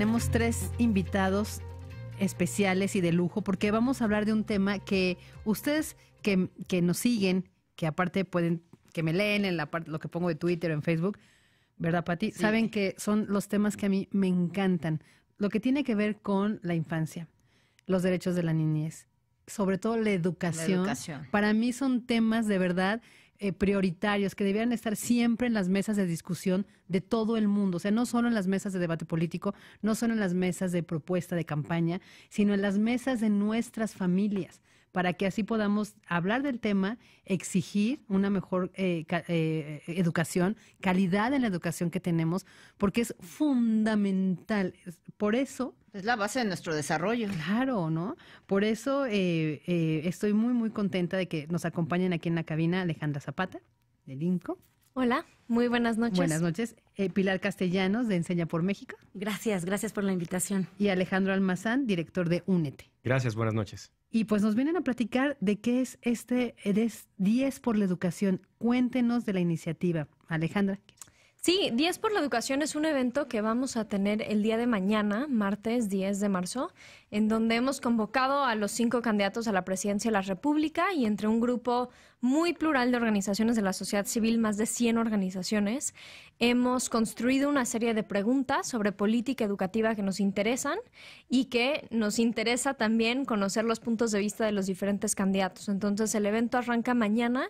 tenemos tres invitados especiales y de lujo porque vamos a hablar de un tema que ustedes que, nos siguen, que aparte pueden, que me leen en la parte, lo que pongo de Twitter, o en Facebook, ¿verdad, Pati? Saben que son los temas que a mí me encantan. Lo que tiene que ver con la infancia, los derechos de la niñez, sobre todo la educación. La educación. Para mí son temas de verdad eh, prioritarios que debieran estar siempre en las mesas de discusión de todo el mundo, o sea, no solo en las mesas de debate político, no solo en las mesas de propuesta de campaña, sino en las mesas de nuestras familias para que así podamos hablar del tema, exigir una mejor eh, eh, educación, calidad en la educación que tenemos, porque es fundamental. Por eso... Es la base de nuestro desarrollo. Claro, ¿no? Por eso eh, estoy muy, muy contenta de que nos acompañen aquí en la cabina Alejandra Zapata, del INCO. Hola, muy buenas noches. Buenas noches. Pilar Castellanos, de Enseña por México. Gracias, gracias por la invitación. Y Alejandro Almazán, director de Únete. Gracias, buenas noches. Y pues nos vienen a platicar de qué es este es 10 por la educación. Cuéntenos de la iniciativa. Alejandra. Sí, 10 por la Educación es un evento que vamos a tener el día de mañana, martes 10 de marzo, en donde hemos convocado a los cinco candidatos a la presidencia de la República y entre un grupo muy plural de organizaciones de la sociedad civil, más de 100 organizaciones, hemos construido una serie de preguntas sobre política educativa que nos interesan y que nos interesa también conocer los puntos de vista de los diferentes candidatos. Entonces, el evento arranca mañana.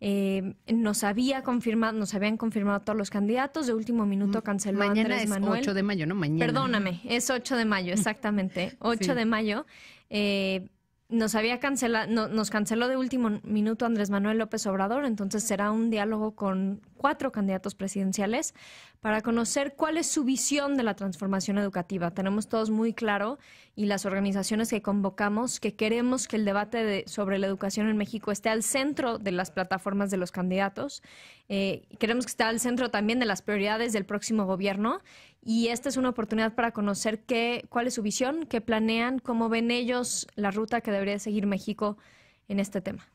Eh, nos había confirmado, nos habían confirmado todos los candidatos. De último minuto mm, canceló Mañana Andrés es 8 de mayo, ¿no? Mañana. Perdóname, es 8 de mayo, exactamente. 8 de mayo. Eh, nos había cancelado, nos canceló de último minuto Andrés Manuel López Obrador, entonces será un diálogo con cuatro candidatos presidenciales para conocer cuál es su visión de la transformación educativa. Tenemos todos muy claro y las organizaciones que convocamos que queremos que el debate sobre la educación en México esté al centro de las plataformas de los candidatos. Eh, queremos que esté al centro también de las prioridades del próximo gobierno y esta es una oportunidad para conocer qué, cuál es su visión, qué planean, cómo ven ellos la ruta que debería seguir México en este tema.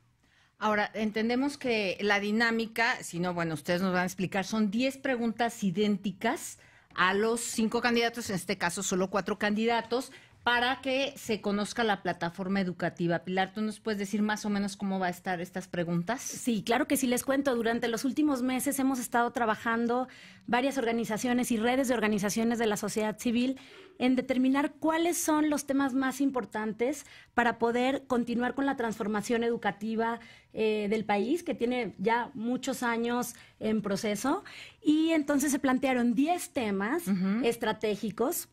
Ahora, entendemos que la dinámica, si no, bueno, ustedes nos van a explicar, son 10 preguntas idénticas a los cinco candidatos, en este caso solo cuatro candidatos, para que se conozca la plataforma educativa. Pilar, ¿tú nos puedes decir más o menos cómo va a estar estas preguntas? Sí, claro que sí les cuento. Durante los últimos meses hemos estado trabajando varias organizaciones y redes de organizaciones de la sociedad civil en determinar cuáles son los temas más importantes para poder continuar con la transformación educativa eh, del país, que tiene ya muchos años en proceso. Y entonces se plantearon 10 temas estratégicos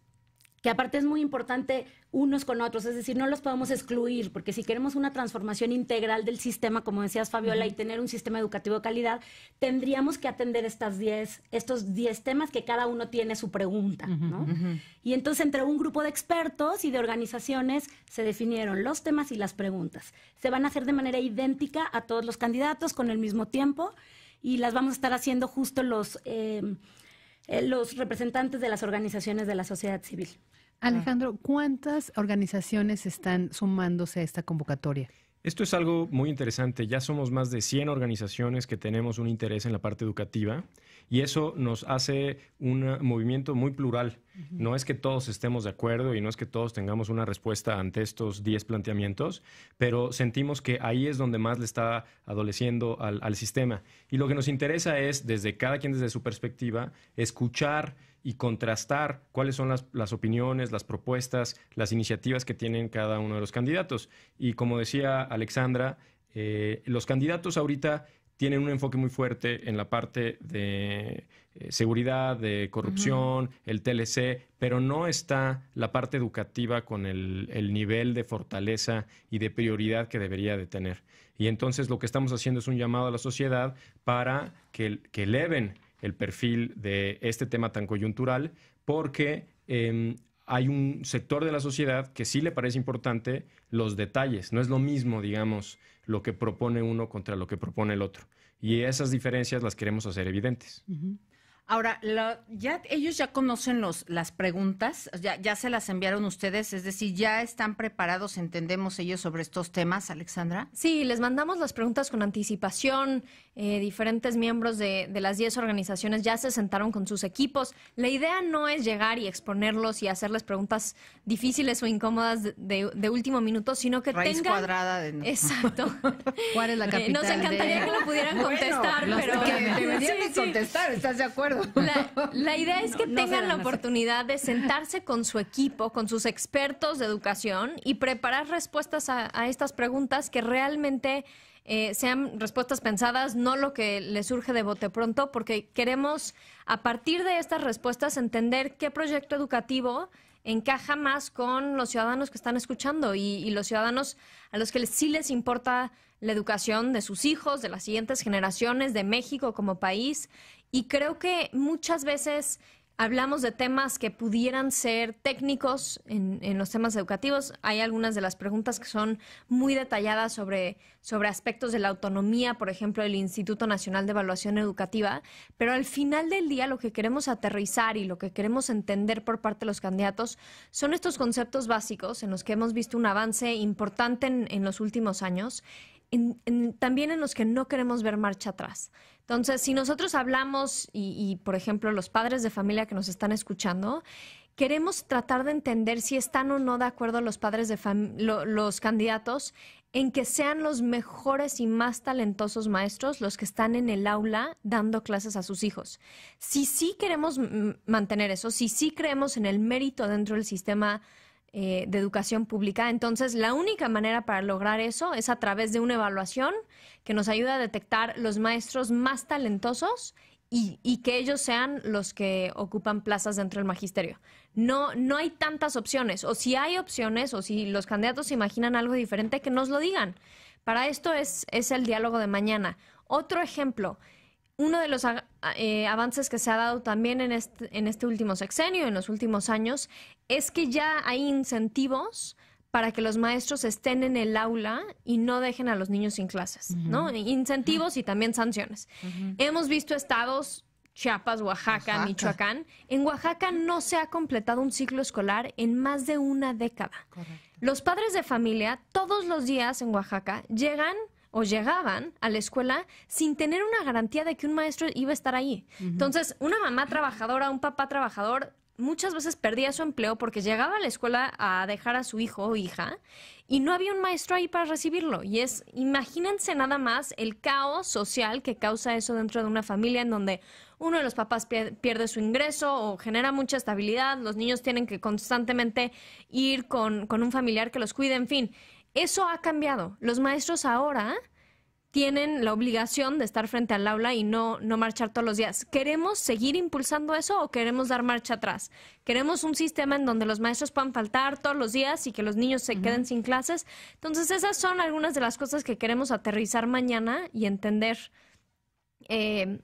que aparte es muy importante unos con otros, es decir, no los podemos excluir, porque si queremos una transformación integral del sistema, como decías Fabiola, y tener un sistema educativo de calidad, tendríamos que atender estas estos 10 temas que cada uno tiene su pregunta, ¿no? Y entonces entre un grupo de expertos y de organizaciones se definieron los temas y las preguntas. Se van a hacer de manera idéntica a todos los candidatos con el mismo tiempo y las vamos a estar haciendo justo los... Eh, eh, los representantes de las organizaciones de la sociedad civil. Alejandro, ¿cuántas organizaciones están sumándose a esta convocatoria? Esto es algo muy interesante. Ya somos más de 100 organizaciones que tenemos un interés en la parte educativa y eso nos hace un movimiento muy plural. No es que todos estemos de acuerdo y no es que todos tengamos una respuesta ante estos 10 planteamientos, pero sentimos que ahí es donde más le está adoleciendo al sistema. Y lo que nos interesa es, desde cada quien desde su perspectiva, escuchar y contrastar cuáles son las, opiniones, las propuestas, las iniciativas que tienen cada uno de los candidatos. Y como decía Alexandra, eh, los candidatos ahorita tienen un enfoque muy fuerte en la parte de eh, seguridad, de corrupción, el TLC, pero no está la parte educativa con el, nivel de fortaleza y de prioridad que debería de tener. Y entonces lo que estamos haciendo es un llamado a la sociedad para que, que eleven el perfil de este tema tan coyuntural, porque em, hay un sector de la sociedad que sí le parece importante los detalles. No es lo mismo, digamos, lo que propone uno contra lo que propone el otro. Y esas diferencias las queremos hacer evidentes. Ahora, ya ellos ya conocen los, las preguntas, ya, se las enviaron ustedes, es decir, ya están preparados, entendemos ellos sobre estos temas, Alexandra. Sí, les mandamos las preguntas con anticipación, eh, diferentes miembros de, las 10 organizaciones ya se sentaron con sus equipos. La idea no es llegar y exponerlos y hacerles preguntas difíciles o incómodas de, último minuto, sino que Raíz cuadrada Exacto. ¿Cuál es la capital eh, Nos encantaría que lo pudieran contestar, pero... Que eh, deberían contestar, ¿estás de acuerdo? La, idea es que tengan la oportunidad de sentarse con su equipo, con sus expertos de educación y preparar respuestas a, estas preguntas que realmente eh, sean respuestas pensadas, no lo que les surge de bote pronto, porque queremos a partir de estas respuestas entender qué proyecto educativo encaja más con los ciudadanos que están escuchando y, los ciudadanos a los que sí les importa la educación de sus hijos, de las siguientes generaciones, de México como país. Y creo que muchas veces hablamos de temas que pudieran ser técnicos en, los temas educativos. Hay algunas de las preguntas que son muy detalladas sobre, aspectos de la autonomía, por ejemplo, del Instituto Nacional de Evaluación Educativa, pero al final del día lo que queremos aterrizar y lo que queremos entender por parte de los candidatos son estos conceptos básicos en los que hemos visto un avance importante en los últimos años también en los que no queremos ver marcha atrás. Entonces, si nosotros hablamos y, por ejemplo, los padres de familia que nos están escuchando, queremos tratar de entender si están o no de acuerdo los padres de los candidatos en que sean los mejores y más talentosos maestros los que están en el aula dando clases a sus hijos. Si sí queremos mantener eso, si sí creemos en el mérito dentro del sistema eh, de educación pública. Entonces, la única manera para lograr eso es a través de una evaluación que nos ayuda a detectar los maestros más talentosos y, que ellos sean los que ocupan plazas dentro del magisterio. No, no hay tantas opciones, o si hay opciones, o si los candidatos se imaginan algo diferente, que nos lo digan. Para esto es, es el diálogo de mañana. Otro ejemplo, uno de los Ah, eh, avances que se ha dado también en este, último sexenio, en los últimos años, es que ya hay incentivos para que los maestros estén en el aula y no dejen a los niños sin clases, ¿no? Incentivos y también sanciones. Hemos visto estados Chiapas, Oaxaca, Michoacán. En Oaxaca no se ha completado un ciclo escolar en más de una década. Los padres de familia todos los días en Oaxaca llegan o llegaban a la escuela sin tener una garantía de que un maestro iba a estar ahí. Entonces, una mamá trabajadora, un papá trabajador, muchas veces perdía su empleo porque llegaba a la escuela a dejar a su hijo o hija y no había un maestro ahí para recibirlo. Y es, imagínense nada más el caos social que causa eso dentro de una familia en donde uno de los papás pierde su ingreso o genera mucha estabilidad, los niños tienen que constantemente ir con, con un familiar que los cuide, en fin. Eso ha cambiado. Los maestros ahora tienen la obligación de estar frente al aula y no, no marchar todos los días. ¿Queremos seguir impulsando eso o queremos dar marcha atrás? ¿Queremos un sistema en donde los maestros puedan faltar todos los días y que los niños se queden sin clases? Entonces, esas son algunas de las cosas que queremos aterrizar mañana y entender eh,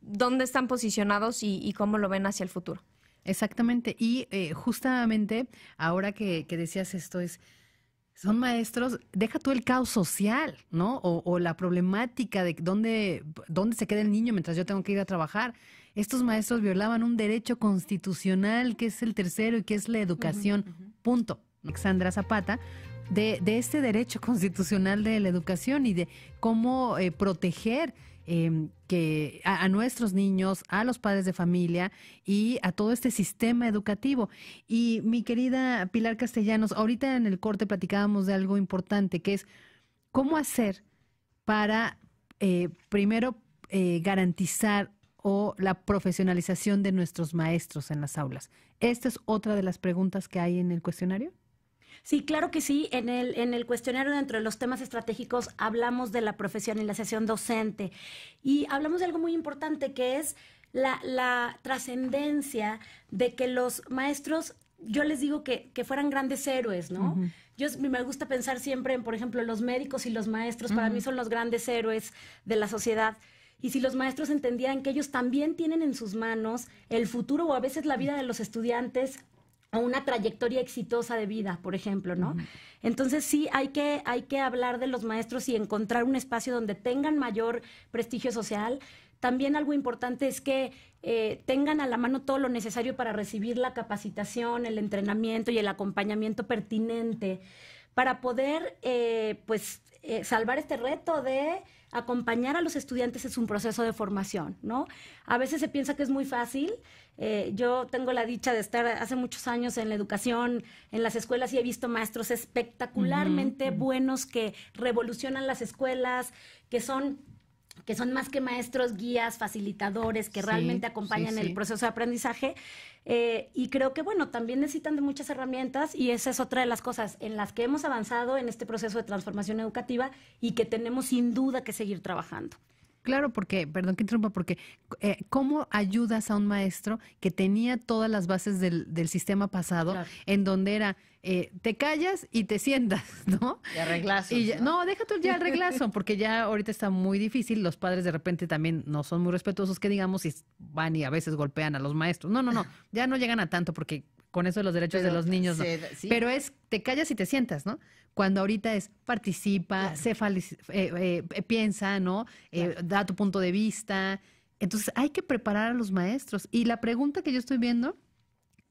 dónde están posicionados y, cómo lo ven hacia el futuro. Exactamente. Y eh, justamente ahora que, decías esto es son maestros, deja tú el caos social, ¿no? O, la problemática de dónde, dónde se queda el niño mientras yo tengo que ir a trabajar. Estos maestros violaban un derecho constitucional que es el tercero y que es la educación. Punto. Alexandra Zapata, de, de, este derecho constitucional de la educación y de cómo eh, proteger Em, que a, nuestros niños, a los padres de familia y a todo este sistema educativo. Y mi querida Pilar Castellanos, ahorita en el corte platicábamos de algo importante, que es cómo hacer para, eh, primero, eh, garantizar o la profesionalización de nuestros maestros en las aulas. Esta es otra de las preguntas que hay en el cuestionario. Sí, claro que sí. En el, cuestionario, dentro de los temas estratégicos, hablamos de la profesión la sesión docente y hablamos de algo muy importante que es la, trascendencia de que los maestros, yo les digo que, fueran grandes héroes, ¿no? Yo me gusta pensar siempre en, por ejemplo, los médicos y los maestros, para mí son los grandes héroes de la sociedad. Y si los maestros entendieran que ellos también tienen en sus manos el futuro o a veces la vida de los estudiantes o una trayectoria exitosa de vida, por ejemplo, ¿no? Entonces sí hay que, hay que hablar de los maestros y encontrar un espacio donde tengan mayor prestigio social. También algo importante es que eh, tengan a la mano todo lo necesario para recibir la capacitación, el entrenamiento y el acompañamiento pertinente para poder eh, pues eh, salvar este reto de acompañar a los estudiantes es un proceso de formación, ¿no? A veces se piensa que es muy fácil. Eh, yo tengo la dicha de estar hace muchos años en la educación, en las escuelas y he visto maestros espectacularmente buenos que revolucionan las escuelas, que son que son más que maestros, guías, facilitadores, que realmente acompañan el proceso de aprendizaje. Eh, y creo que, bueno, también necesitan de muchas herramientas y esa es otra de las cosas en las que hemos avanzado en este proceso de transformación educativa y que tenemos sin duda que seguir trabajando. Claro, porque, perdón que interrumpa, porque eh, ¿cómo ayudas a un maestro que tenía todas las bases del, sistema pasado, en donde era eh, te callas y te sientas, ¿no? Y arreglazo. ¿no? no, déjate ya el porque ya ahorita está muy difícil. Los padres de repente también no son muy respetuosos, que digamos, y van y a veces golpean a los maestros. No, no, no, ya no llegan a tanto, porque con eso de los derechos de los niños, Pero es te callas y te sientas, ¿no? cuando ahorita es participa, se eh, eh, piensa, ¿no? Eh, da tu punto de vista. Entonces hay que preparar a los maestros. Y la pregunta que yo estoy viendo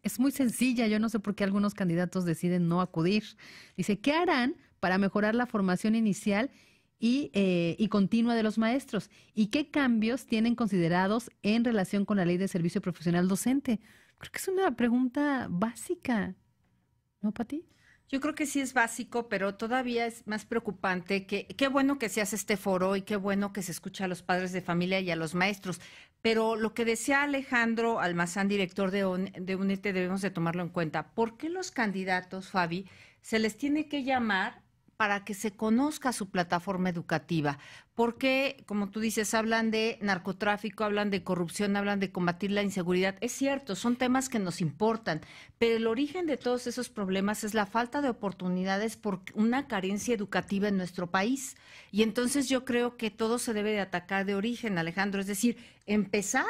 es muy sencilla. Yo no sé por qué algunos candidatos deciden no acudir. Dice, ¿qué harán para mejorar la formación inicial y, y, continua de los maestros? ¿Y qué cambios tienen considerados en relación con la ley de servicio profesional docente? Creo que es una pregunta básica, ¿no, Pati? Yo creo que sí es básico, pero todavía es más preocupante que qué bueno que se hace este foro y qué bueno que se escucha a los padres de familia y a los maestros. Pero lo que decía Alejandro Almazán, director de, UN, de UNETE, debemos de tomarlo en cuenta. ¿Por qué los candidatos, Fabi, se les tiene que llamar para que se conozca su plataforma educativa, porque, como tú dices, hablan de narcotráfico, hablan de corrupción, hablan de combatir la inseguridad. Es cierto, son temas que nos importan, pero el origen de todos esos problemas es la falta de oportunidades por una carencia educativa en nuestro país. Y entonces yo creo que todo se debe de atacar de origen, Alejandro, es decir, empezar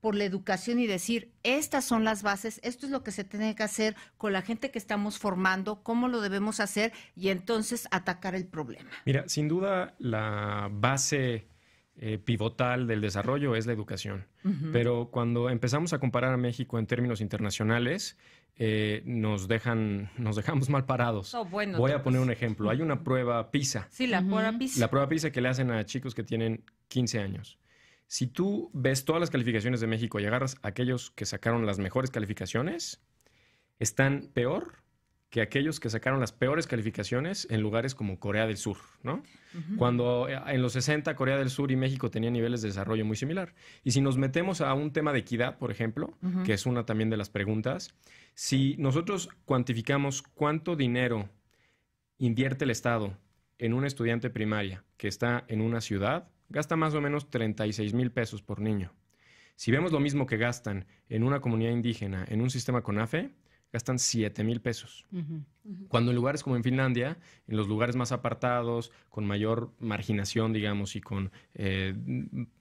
por la educación y decir, estas son las bases, esto es lo que se tiene que hacer con la gente que estamos formando, cómo lo debemos hacer y entonces atacar el problema. Mira, sin duda la base eh, pivotal del desarrollo es la educación, pero cuando empezamos a comparar a México en términos internacionales, eh, nos dejan, nos dejamos mal parados. Voy a poner un ejemplo. Hay una prueba PISA. Sí, la prueba PISA. La prueba PISA que le hacen a chicos que tienen 15 años. Si tú ves todas las calificaciones de México y agarras a aquellos que sacaron las mejores calificaciones, están peor que aquellos que sacaron las peores calificaciones en lugares como Corea del Sur, ¿no? Cuando eh, en los 60 Corea del Sur y México tenían niveles de desarrollo muy similar. Y si nos metemos a un tema de equidad, por ejemplo, que es una también de las preguntas, si nosotros cuantificamos cuánto dinero invierte el Estado en un estudiante primaria que está en una ciudad, gasta más o menos 36 mil pesos por niño. Si vemos lo mismo que gastan en una comunidad indígena en un sistema CONAFE, gastan 7 mil pesos. Cuando en lugares como en Finlandia, en los lugares más apartados, con mayor marginación, digamos, y con eh,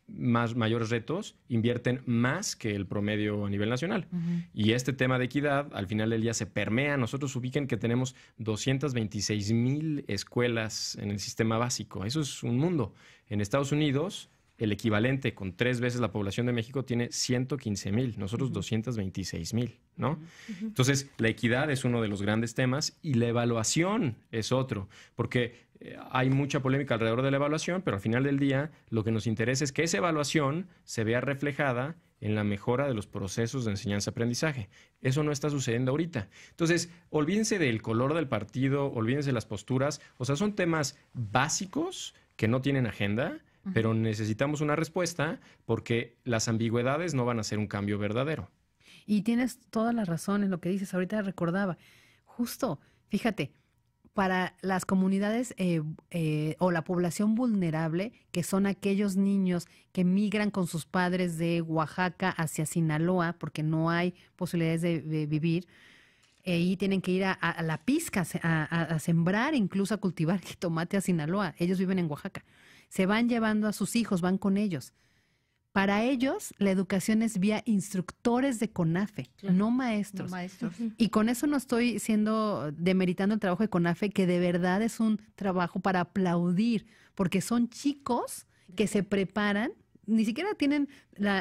más, mayores retos, invierten más que el promedio a nivel nacional. Y este tema de equidad, al final del día, se permea. Nosotros ubiquen que tenemos 226 mil escuelas en el sistema básico. Eso es un mundo. En Estados Unidos el equivalente con tres veces la población de México tiene 115 mil, nosotros 226 mil, ¿no? Entonces, la equidad es uno de los grandes temas y la evaluación es otro, porque eh, hay mucha polémica alrededor de la evaluación, pero al final del día lo que nos interesa es que esa evaluación se vea reflejada en la mejora de los procesos de enseñanza-aprendizaje. Eso no está sucediendo ahorita. Entonces, olvídense del color del partido, olvídense las posturas, o sea, son temas básicos que no tienen agenda, pero necesitamos una respuesta porque las ambigüedades no van a ser un cambio verdadero. Y tienes todas las razones, lo que dices, ahorita recordaba, justo, fíjate, para las comunidades eh, eh, o la población vulnerable, que son aquellos niños que migran con sus padres de Oaxaca hacia Sinaloa, porque no hay posibilidades de, vivir, eh, y tienen que ir a, la pizca, a, sembrar, incluso a cultivar jitomate a Sinaloa. Ellos viven en Oaxaca se van llevando a sus hijos, van con ellos. Para ellos, la educación es vía instructores de CONAFE, no maestros. Y con eso no estoy siendo demeritando el trabajo de CONAFE, que de verdad es un trabajo para aplaudir, porque son chicos que se preparan, ni siquiera tienen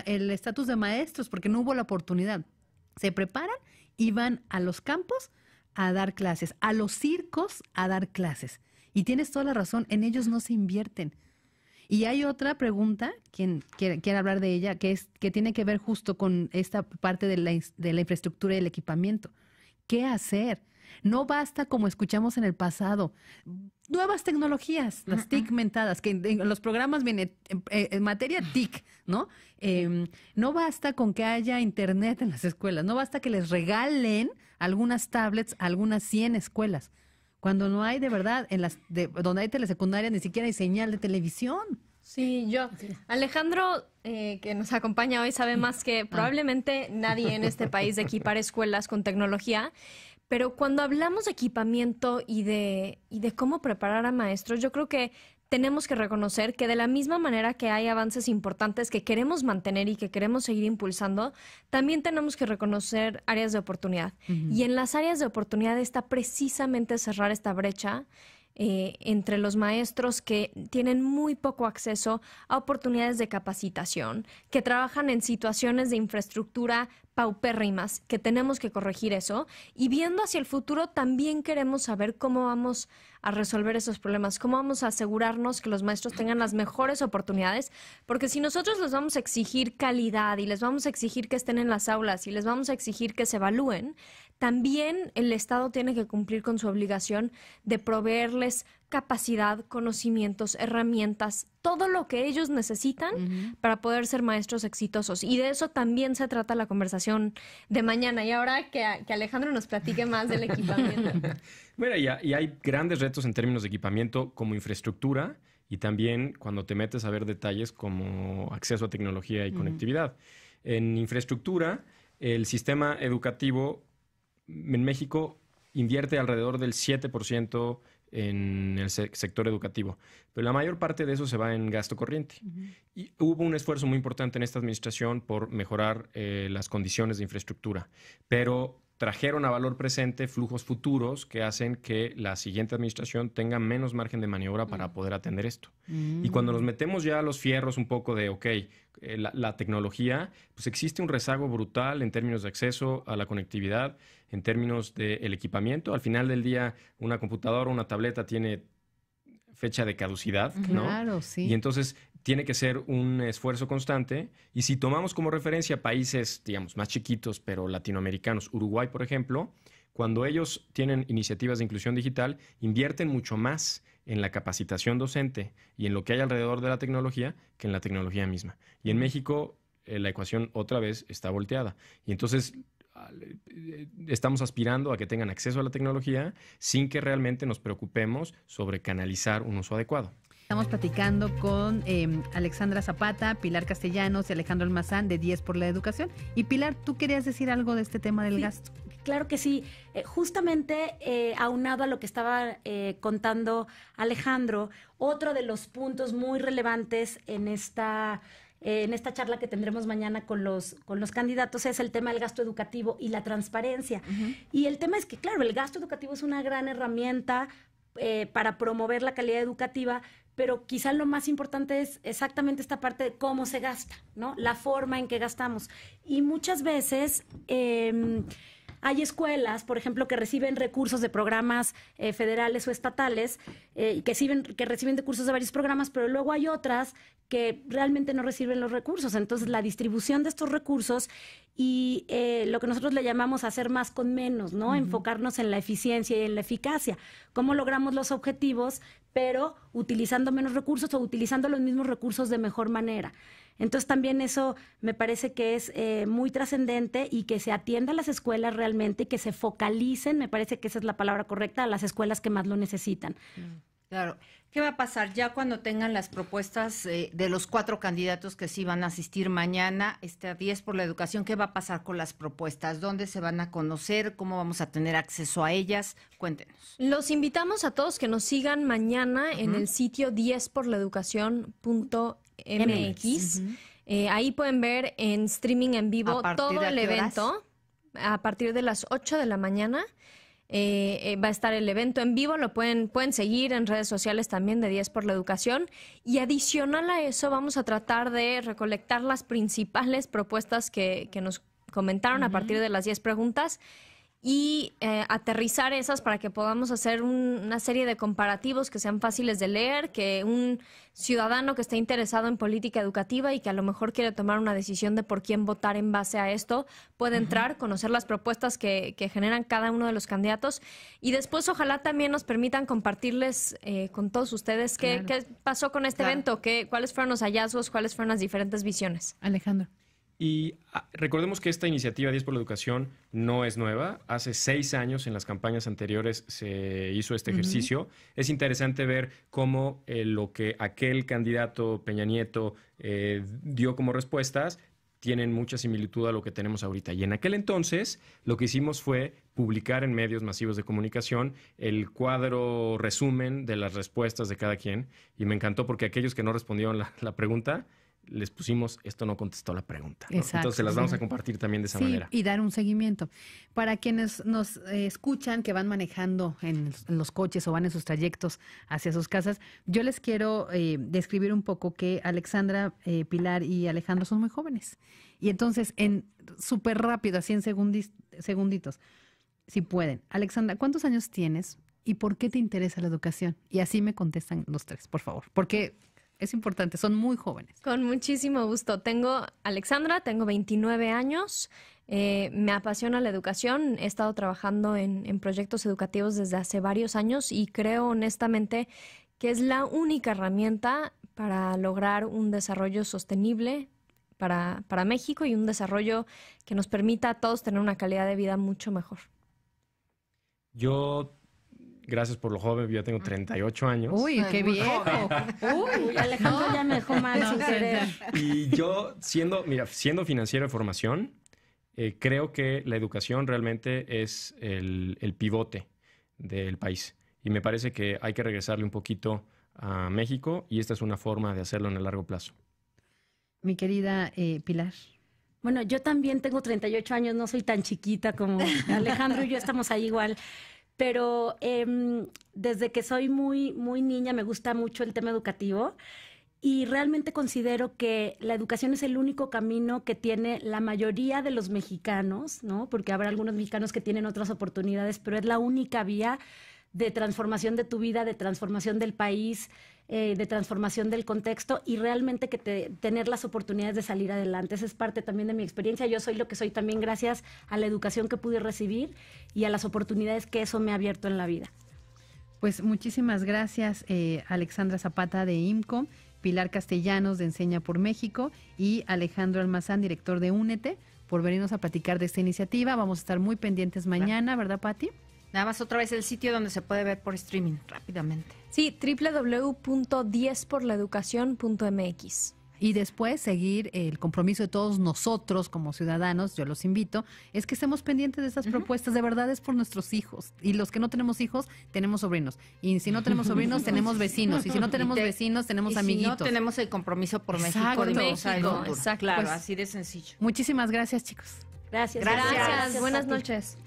el estatus de maestros, porque no hubo la oportunidad. Se preparan y van a los campos a dar clases, a los circos a dar clases. Y tienes toda la razón, en ellos no se invierten. Y hay otra pregunta, quien quiere, hablar de ella, que, es, que tiene que ver justo con esta parte de la, infraestructura y el equipamiento. ¿Qué hacer? No basta como escuchamos en el pasado. Nuevas tecnologías, las TIC mentadas, que en los programas viene en eh, materia TIC, ¿no? Em, no basta con que haya internet en las escuelas, no basta que les regalen algunas tablets a algunas 100 escuelas. Cuando no hay de verdad, en las donde hay telesecundaria ni siquiera hay señal de televisión. Sí, yo. Alejandro, eh, que nos acompaña hoy, sabe más que ah. probablemente nadie en este país de equipar escuelas con tecnología. Pero cuando hablamos de equipamiento y de, y de cómo preparar a maestros, yo creo que tenemos que reconocer que de la misma manera que hay avances importantes que queremos mantener y que queremos seguir impulsando, también tenemos que reconocer áreas de oportunidad. Y en las áreas de oportunidad está precisamente cerrar esta brecha. Eh, entre los maestros que tienen muy poco acceso a oportunidades de capacitación, que trabajan en situaciones de infraestructura paupérrimas, que tenemos que corregir eso. Y viendo hacia el futuro, también queremos saber cómo vamos a resolver esos problemas, cómo vamos a asegurarnos que los maestros tengan las mejores oportunidades, porque si nosotros les vamos a exigir calidad y les vamos a exigir que estén en las aulas y les vamos a exigir que se evalúen, también el Estado tiene que cumplir con su obligación de proveerles capacidad, conocimientos, herramientas, todo lo que ellos necesitan para poder ser maestros exitosos. Y de eso también se trata la conversación de mañana. Y ahora que, Alejandro nos platique más del equipamiento. Mira, y, hay grandes retos en términos de equipamiento como infraestructura y también cuando te metes a ver detalles como acceso a tecnología y conectividad. En infraestructura, el sistema educativo en México invierte alrededor del 7% en el sector educativo, pero la mayor parte de eso se va en gasto corriente. Y hubo un esfuerzo muy importante en esta administración por mejorar eh, las condiciones de infraestructura, pero trajeron a valor presente flujos futuros que hacen que la siguiente administración tenga menos margen de maniobra para poder atender esto. Y cuando nos mm. metemos ya a los fierros un poco de, ok, eh, la, tecnología, pues existe un rezago brutal en términos de acceso a la conectividad, en términos del equipamiento. Al final del día, una computadora, o una tableta tiene fecha de caducidad, ¿no? Claro, sí. Y entonces tiene que ser un esfuerzo constante. Y si tomamos como referencia países, digamos, más chiquitos, pero latinoamericanos, Uruguay, por ejemplo, cuando ellos tienen iniciativas de inclusión digital, invierten mucho más en la capacitación docente y en lo que hay alrededor de la tecnología que en la tecnología misma. Y en México, eh, la ecuación otra vez está volteada. Y entonces eh, estamos aspirando a que tengan acceso a la tecnología sin que realmente nos preocupemos sobre canalizar un uso adecuado. Estamos platicando con em, Alexandra Zapata, Pilar Castellanos y Alejandro Almazán de 10 por la Educación. Y Pilar, tú querías decir algo de este tema del gasto. Claro que sí. Eh, justamente eh, aunado a lo que estaba eh, contando Alejandro, otro de los puntos muy relevantes en esta en esta charla que tendremos mañana con los, con los candidatos es el tema del gasto educativo y la transparencia. Y el tema es que, claro, el gasto educativo es una gran herramienta para promover la calidad educativa, pero quizá lo más importante es exactamente esta parte de cómo se gasta, ¿no? La forma en que gastamos. Y muchas veces em, hay escuelas, por ejemplo, que reciben recursos de programas eh, federales o estatales, eh, que, reciben, que reciben recursos de varios programas, pero luego hay otras que realmente no reciben los recursos. Entonces, la distribución de estos recursos y eh, lo que nosotros le llamamos hacer más con menos, ¿no? Enfocarnos en la eficiencia y en la eficacia. ¿Cómo logramos los objetivos? pero utilizando menos recursos o utilizando los mismos recursos de mejor manera. Entonces también eso me parece que es eh, muy trascendente y que se atienda a las escuelas realmente y que se focalicen, me parece que esa es la palabra correcta, a las escuelas que más lo necesitan. Mm. Claro. ¿Qué va a pasar ya cuando tengan las propuestas eh, de los cuatro candidatos que sí van a asistir mañana, este a 10 por la educación? ¿Qué va a pasar con las propuestas? ¿Dónde se van a conocer? ¿Cómo vamos a tener acceso a ellas? Cuéntenos. Los invitamos a todos que nos sigan mañana en el sitio 10 por la educación eh, ahí pueden ver en streaming en vivo todo el evento a partir de las 8 de la mañana. Eh, eh, va a estar el evento en vivo, lo pueden, pueden seguir en redes sociales también de 10 por la educación. Y adicional a eso, vamos a tratar de recolectar las principales propuestas que, que nos comentaron a partir de las 10 preguntas y eh, aterrizar esas para que podamos hacer una serie de comparativos que sean fáciles de leer, que un ciudadano que esté interesado en política educativa y que a lo mejor quiere tomar una decisión de por quién votar en base a esto, puede entrar, conocer las propuestas que, generan cada uno de los candidatos y después ojalá también nos permitan compartirles eh, con todos ustedes qué, pasó con este evento, qué, cuáles fueron los hallazgos, cuáles fueron las diferentes visiones. Alejandro. Y ah, recordemos que esta iniciativa 10 por la educación no es nueva. Hace seis años en las campañas anteriores se hizo este ejercicio. Es interesante ver cómo eh, lo que aquel candidato Peña Nieto eh, dio como respuestas tienen mucha similitud a lo que tenemos ahorita. Y en aquel entonces lo que hicimos fue publicar en medios masivos de comunicación el cuadro resumen de las respuestas de cada quien. Y me encantó porque aquellos que no respondieron la pregunta les pusimos esto no contestó la pregunta. Exacto. Entonces las vamos a compartir también de esa manera. Y dar un seguimiento. Para quienes nos eh, escuchan que van manejando en, los coches o van en sus trayectos hacia sus casas, yo les quiero eh, describir un poco que Alexandra, eh, Pilar y Alejandro son muy jóvenes. Y entonces, en súper rápido, así en segunditos, si pueden. Alexandra, ¿cuántos años tienes? ¿Y por qué te interesa la educación? Y así me contestan los tres, por favor. Porque es importante, son muy jóvenes. Con muchísimo gusto. Tengo Alexandra, tengo 29 años. Eh, me apasiona la educación, he estado trabajando en, proyectos educativos desde hace varios años y creo honestamente que es la única herramienta para lograr un desarrollo sostenible para, para México y un desarrollo que nos permita a todos tener una calidad de vida mucho mejor. Yo Gracias por lo joven, yo tengo 38 años. Uy, qué viejo. Uy, Alejandro ya me dejó mal su sin Y yo, siendo, mira, siendo financiero de formación, eh, creo que la educación realmente es el, pivote del país. Y me parece que hay que regresarle un poquito a México y esta es una forma de hacerlo en el largo plazo. Mi querida eh, Pilar. Bueno, yo también tengo 38 años, no soy tan chiquita como Alejandro y yo estamos ahí igual pero em, desde que soy muy, muy niña me gusta mucho el tema educativo y realmente considero que la educación es el único camino que tiene la mayoría de los mexicanos, ¿no? Porque habrá algunos mexicanos que tienen otras oportunidades, pero es la única vía de transformación de tu vida, de transformación del país, eh, de transformación del contexto y realmente que tener las oportunidades de salir adelante. Esa es parte también de mi experiencia. Yo soy lo que soy también gracias a la educación que pude recibir y a las oportunidades que eso me ha abierto en la vida. Pues muchísimas gracias, eh, Alexandra Zapata de IMCO, Pilar Castellanos de Enseña por México y Alejandro Almazán, director de Únete, por venirnos a platicar de esta iniciativa. Vamos a estar muy pendientes mañana, ¿verdad, Pati? Nada más otra vez el sitio donde se puede ver por streaming rápidamente. Sí, www.10porlaeducacion.mx. Y después seguir el compromiso de todos nosotros como ciudadanos, yo los invito, es que estemos pendientes de esas propuestas. De verdad es por nuestros hijos. Y los que no tenemos hijos, tenemos sobrinos. Y si no tenemos sobrinos, tenemos vecinos. Y si no tenemos vecinos, tenemos y amiguitos. Si no tenemos el compromiso por México. no, exacto. Pues, así de sencillo. Muchísimas gracias, chicos. Gracias. gracias. Buenas noches.